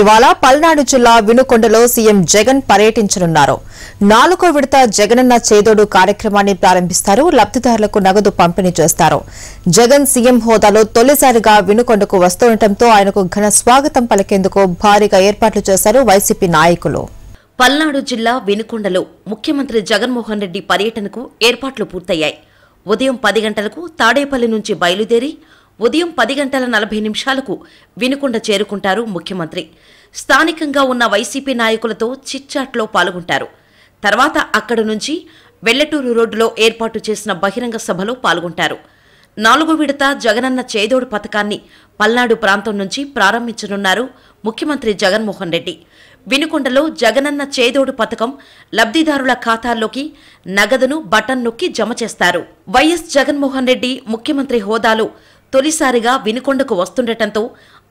ఇవాళ పల్నాడు జిల్లా వినుకొండలో సీఎం జగన్ పర్యటించనున్నారు నాలుగో విడత జగనన్న చేదోడు కార్యక్రమాన్ని ప్రారంభిస్తారు లబ్దిదారులకు నగదు పంపిణీ చేస్తారు జగన్ సీఎం హోదాలో తొలిసారిగా వినుకొండకు వస్తుండటంతో ఆయనకు ఘన స్వాగతం పలికేందుకు భారీగా ఏర్పాట్లు చేశారు వైసీపీ నాయకులు పల్నాడు జిల్లా వినుకొండలో ముఖ్యమంత్రి జగన్మోహన్ రెడ్డి పర్యటనకు ఏర్పాట్లు పూర్తయ్యాయి ఉదయం పది గంటలకు తాడేపల్లి నుంచి బయలుదేరి ఉదయం పది గంటల నలభై నిమిషాలకు వినుకొండ చేరుకుంటారు ముఖ్యమంత్రి స్థానికంగా ఉన్న వైసీపీ నాయకులతో చిచ్చాట్లో పాల్గొంటారు తర్వాత అక్కడి నుంచి వెల్లటూరు రోడ్డులో ఏర్పాటు చేసిన బహిరంగ సభలో పాల్గొంటారు నాలుగో విడత జగనన్న చేదోడు పథకాన్ని పల్నాడు ప్రాంతం నుంచి ప్రారంభించనున్నారు ముఖ్యమంత్రి జగన్మోహన్ రెడ్డి వినుకొండలో జగనన్న చేదోడు పథకం లబ్ధిదారుల ఖాతాల్లోకి నగదును బటన్ నొక్కి జమ చేస్తారు వైఎస్ జగన్మోహన్ రెడ్డి ముఖ్యమంత్రి హోదాలో తొలిసారిగా వినుకొండకు వస్తుండటంతో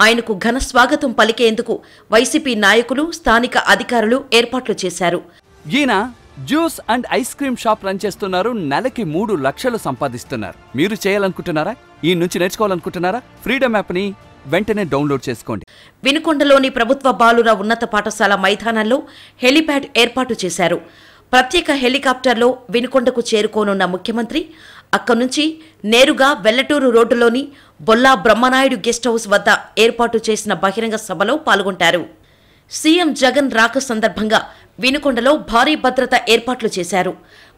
ఆయనకు ఘన స్వాగతం పలికేందుకు వైసీపీ నాయకులు స్థానిక అధికారులు ఏర్పాట్లు చేశారు ఈయన juice and ice cream shop run చేస్తున్నారు నెలకి మూడు లక్షలు సంపాదిస్తున్నారు మీరు చేయాలనుకుంటున్నారా ఈ నుంచి నేర్చుకోవాలనుకుంటున్నారా ఫ్రీడమ్ యాప్ని వెంటనే డౌన్లోడ్ చేసుకోండి వినుకొండలోని ప్రభుత్వ బాలుర ఉన్నత పాఠశాల మైదానంలో హెలిప్యాడ్ ఏర్పాటు చేశారు ప్రత్యేక హెలికాప్టర్లో వినుకొండకు చేరుకోనున్న ముఖ్యమంత్రి అక్కడి నుంచి నేరుగా వెల్లటూరు రోడ్డులోని బొల్లా బ్రహ్మనాయుడు గెస్ట్ హౌస్ వద్ద ఏర్పాటు చేసిన బహిరంగ సభలో పాల్గొంటారు సీఎం జగన్ రాక సందర్భంగా వినుకొండలో భారీ భద్రత ఏర్పాట్లు చేశారు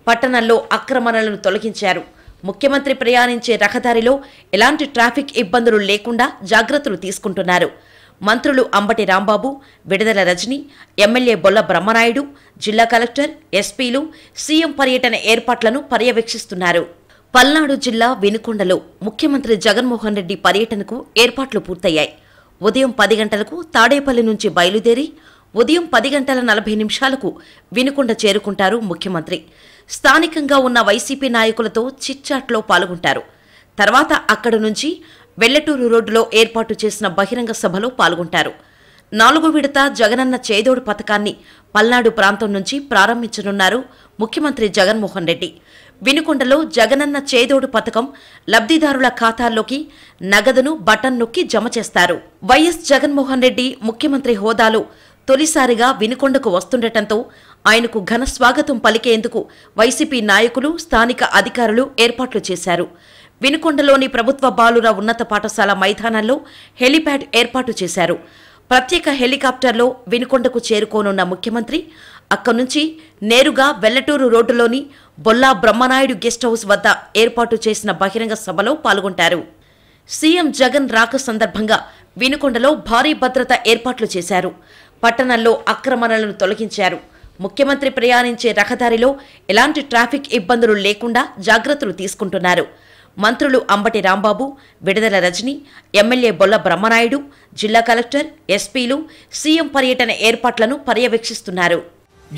పట్టణంలో అక్రమణలను తొలగించారు ముఖ్యమంత్రి ప్రయాణించే రహదారిలో ఎలాంటి ట్రాఫిక్ ఇబ్బందులు లేకుండా జాగ్రత్తలు తీసుకుంటున్నారు మంత్రులు అంబటి రాంబాబు విడుదల రజని ఎమ్మెల్యే బొల్ల బ్రహ్మనాయుడు జిల్లా కలెక్టర్ ఎస్పీలు సీఎం పర్యటన ఏర్పాట్లను పర్యవేక్షిస్తున్నారు పల్నాడు జిల్లా వినుకొండలో ముఖ్యమంత్రి జగన్మోహన్ రెడ్డి పర్యటనకు ఏర్పాట్లు పూర్తయ్యాయి ఉదయం పది గంటలకు తాడేపల్లి నుంచి బయలుదేరి ఉదయం పది గంటల నలభై నిమిషాలకు వినుకొండ చేరుకుంటారు ముఖ్యమంత్రి స్థానికంగా ఉన్న వైసీపీ నాయకులతో చిచ్చాట్లో పాల్గొంటారు తర్వాత అక్కడి నుంచి వెల్లటూరు రోడ్డులో ఏర్పాటు చేసిన బహిరంగ సభలో పాల్గొంటారు నాలుగు విడత జగనన్న చేదోడు పథకాన్ని పల్నాడు ప్రాంతం నుంచి ప్రారంభించనున్నారు ముఖ్యమంత్రి జగన్మోహన్ రెడ్డి వినుకొండలో జగనన్న చేదోడు పథకం లబ్ధిదారుల ఖాతాల్లోకి నగదును బటన్ నొక్కి జమ చేస్తారు వైఎస్ జగన్మోహన్ రెడ్డి ముఖ్యమంత్రి హోదాలో తొలిసారిగా వినుకొండకు వస్తుండటంతో ఆయనకు ఘన స్వాగతం పలికేందుకు వైసీపీ నాయకులు స్థానిక అధికారులు ఏర్పాట్లు చేశారు వినుకొండలోని ప్రభుత్వ బాలుర ఉన్నత పాఠశాల మైదానంలో హెలిప్యాడ్ ఏర్పాటు చేశారు ప్రత్యేక హెలికాప్టర్లో వినుకొండకు చేరుకోనున్న ముఖ్యమంత్రి అక్కడి నుంచి నేరుగా వెల్లటూరు రోడ్డులోని బొల్లా బ్రహ్మనాయుడు గెస్ట్ హౌస్ వద్ద ఏర్పాటు చేసిన బహిరంగ సభలో పాల్గొంటారు సీఎం జగన్ రాక సందర్భంగా వినుకొండలో భారీ భద్రత ఏర్పాట్లు చేశారు పట్టణంలో అక్రమణలను తొలగించారు ముఖ్యమంత్రి ప్రయాణించే రహదారిలో ఎలాంటి ట్రాఫిక్ ఇబ్బందులు లేకుండా జాగ్రత్తలు తీసుకుంటున్నారు మంత్రులు అంబటి రాంబాబు విడుదల రజని ఎమ్మెల్యే బొల్ల బ్రహ్మనాయుడు జిల్లా కలెక్టర్ ఎస్పీలు సీఎం పర్యటన ఏర్పాట్లను పర్యవేక్షిస్తున్నారు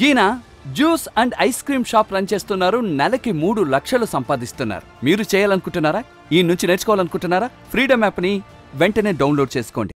ఈయన juice and ice cream shop run చేస్తున్నారు నెలకి మూడు లక్షలు సంపాదిస్తున్నారు మీరు చేయాలనుకుంటున్నారా ఈ నుంచి నేర్చుకోవాలనుకుంటున్నారా ఫ్రీడమ్ యాప్ని వెంటనే డౌన్లోడ్ చేసుకోండి